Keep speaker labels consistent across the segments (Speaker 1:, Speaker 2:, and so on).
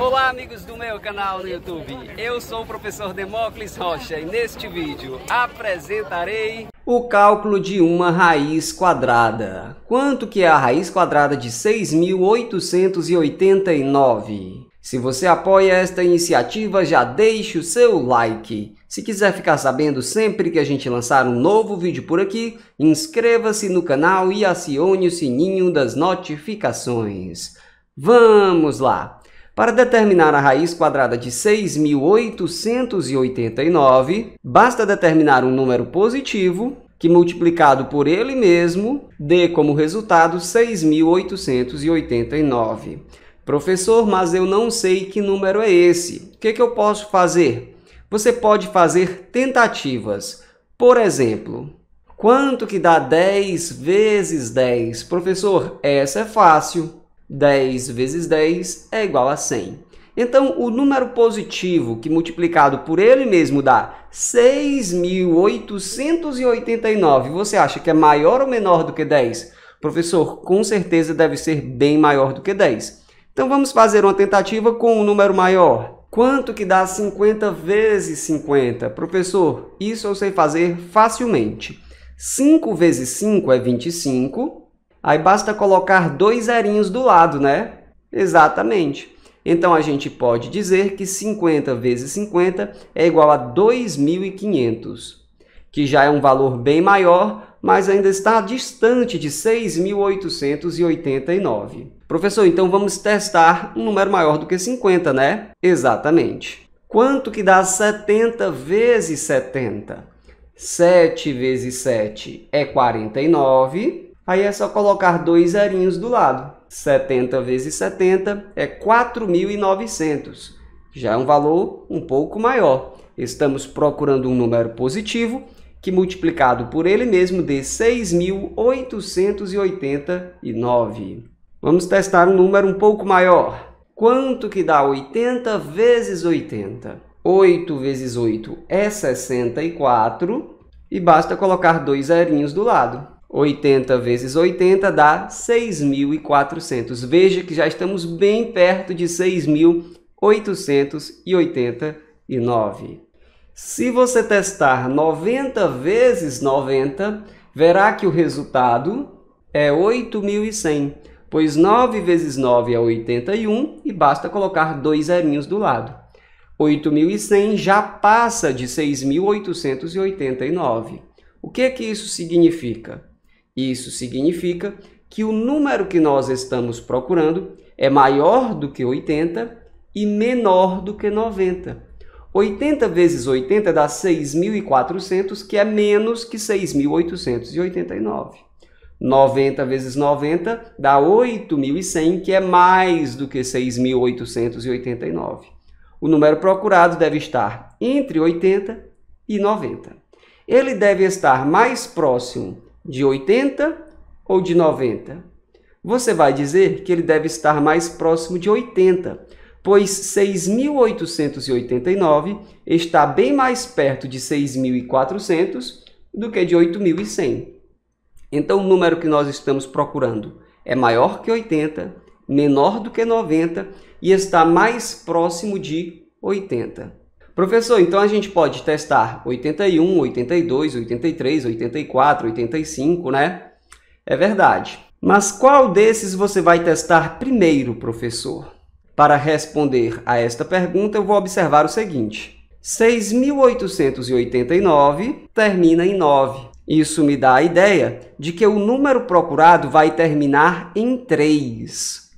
Speaker 1: Olá amigos do meu canal no YouTube, eu sou o professor Demócles Rocha e neste vídeo apresentarei o cálculo de uma raiz quadrada. Quanto que é a raiz quadrada de 6.889? Se você apoia esta iniciativa, já deixe o seu like. Se quiser ficar sabendo sempre que a gente lançar um novo vídeo por aqui, inscreva-se no canal e acione o sininho das notificações. Vamos lá! Para determinar a raiz quadrada de 6.889, basta determinar um número positivo que multiplicado por ele mesmo dê como resultado 6.889. Professor, mas eu não sei que número é esse. O que, é que eu posso fazer? Você pode fazer tentativas. Por exemplo, quanto que dá 10 vezes 10? Professor, essa é fácil. 10 vezes 10 é igual a 100. Então, o número positivo, que multiplicado por ele mesmo dá 6.889, você acha que é maior ou menor do que 10? Professor, com certeza deve ser bem maior do que 10. Então, vamos fazer uma tentativa com um número maior. Quanto que dá 50 vezes 50? Professor, isso eu sei fazer facilmente. 5 vezes 5 é 25, Aí basta colocar dois zerinhos do lado, né? Exatamente. Então a gente pode dizer que 50 vezes 50 é igual a 2.500, que já é um valor bem maior, mas ainda está distante de 6.889. Professor, então vamos testar um número maior do que 50, né? Exatamente. Quanto que dá 70 vezes 70? 7 vezes 7 é 49 Aí é só colocar dois zerinhos do lado. 70 vezes 70 é 4.900. Já é um valor um pouco maior. Estamos procurando um número positivo que multiplicado por ele mesmo dê 6.889. Vamos testar um número um pouco maior. Quanto que dá 80 vezes 80? 8 vezes 8 é 64 e basta colocar dois zerinhos do lado. 80 vezes 80 dá 6.400. Veja que já estamos bem perto de 6.889. Se você testar 90 vezes 90, verá que o resultado é 8.100, pois 9 vezes 9 é 81 e basta colocar dois zerinhos do lado. 8.100 já passa de 6.889. O que, que isso significa? Isso significa que o número que nós estamos procurando é maior do que 80 e menor do que 90. 80 vezes 80 dá 6.400, que é menos que 6.889. 90 vezes 90 dá 8.100, que é mais do que 6.889. O número procurado deve estar entre 80 e 90. Ele deve estar mais próximo de 80 ou de 90? Você vai dizer que ele deve estar mais próximo de 80, pois 6.889 está bem mais perto de 6.400 do que de 8.100. Então, o número que nós estamos procurando é maior que 80, menor do que 90 e está mais próximo de 80. Professor, então a gente pode testar 81, 82, 83, 84, 85, né? É verdade. Mas qual desses você vai testar primeiro, professor? Para responder a esta pergunta, eu vou observar o seguinte. 6.889 termina em 9. Isso me dá a ideia de que o número procurado vai terminar em 3.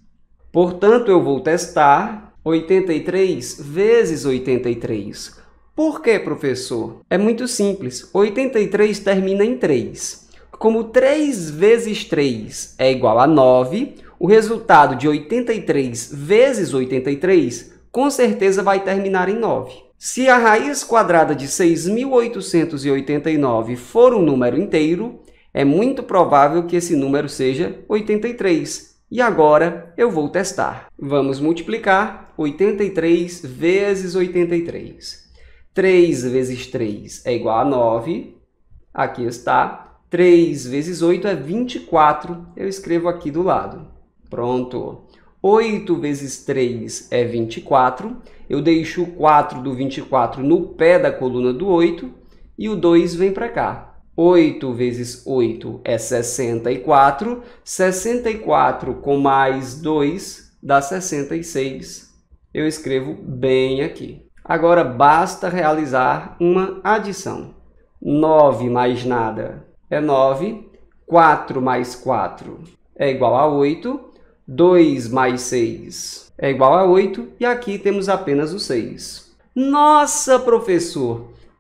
Speaker 1: Portanto, eu vou testar 83 vezes 83. Por que, professor? É muito simples. 83 termina em 3. Como 3 vezes 3 é igual a 9, o resultado de 83 vezes 83 com certeza vai terminar em 9. Se a raiz quadrada de 6.889 for um número inteiro, é muito provável que esse número seja 83, e agora eu vou testar. Vamos multiplicar 83 vezes 83. 3 vezes 3 é igual a 9. Aqui está. 3 vezes 8 é 24. Eu escrevo aqui do lado. Pronto. 8 vezes 3 é 24. Eu deixo o 4 do 24 no pé da coluna do 8 e o 2 vem para cá. 8 vezes 8 é 64. 64 com mais 2 dá 66. Eu escrevo bem aqui. Agora basta realizar uma adição. 9 mais nada é 9. 4 mais 4 é igual a 8. 2 mais 6 é igual a 8. E aqui temos apenas o 6. Nossa, professor!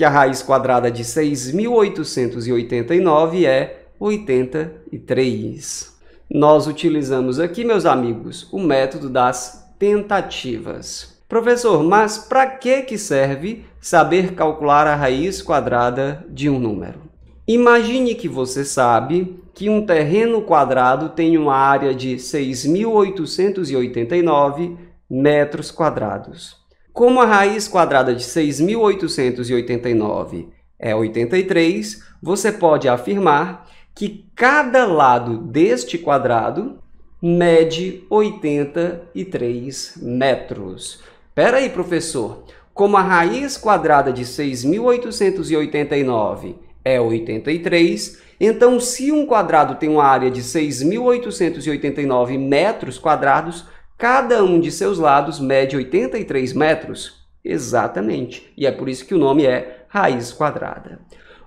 Speaker 1: que a raiz quadrada de 6.889 é 83. Nós utilizamos aqui, meus amigos, o método das tentativas. Professor, mas para que, que serve saber calcular a raiz quadrada de um número? Imagine que você sabe que um terreno quadrado tem uma área de 6.889 metros quadrados. Como a raiz quadrada de 6.889 é 83, você pode afirmar que cada lado deste quadrado mede 83 metros. Pera aí, professor. Como a raiz quadrada de 6.889 é 83, então se um quadrado tem uma área de 6.889 metros quadrados, Cada um de seus lados mede 83 metros. Exatamente. E é por isso que o nome é raiz quadrada.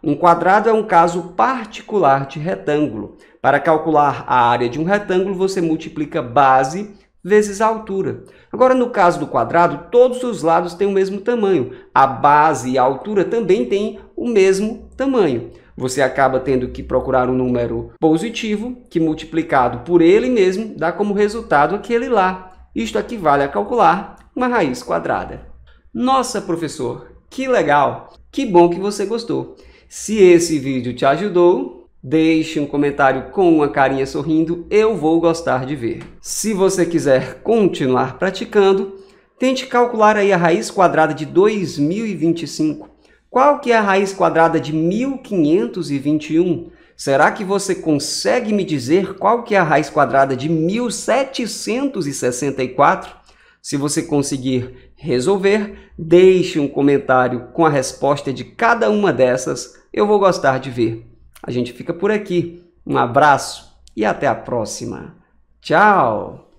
Speaker 1: Um quadrado é um caso particular de retângulo. Para calcular a área de um retângulo, você multiplica base vezes a altura. Agora, no caso do quadrado, todos os lados têm o mesmo tamanho. A base e a altura também têm o mesmo tamanho você acaba tendo que procurar um número positivo, que multiplicado por ele mesmo dá como resultado aquele lá. Isto equivale a calcular uma raiz quadrada. Nossa, professor, que legal! Que bom que você gostou! Se esse vídeo te ajudou, deixe um comentário com uma carinha sorrindo, eu vou gostar de ver. Se você quiser continuar praticando, tente calcular aí a raiz quadrada de 2025 qual que é a raiz quadrada de 1521? Será que você consegue me dizer qual que é a raiz quadrada de 1764? Se você conseguir resolver, deixe um comentário com a resposta de cada uma dessas. Eu vou gostar de ver. A gente fica por aqui. Um abraço e até a próxima. Tchau!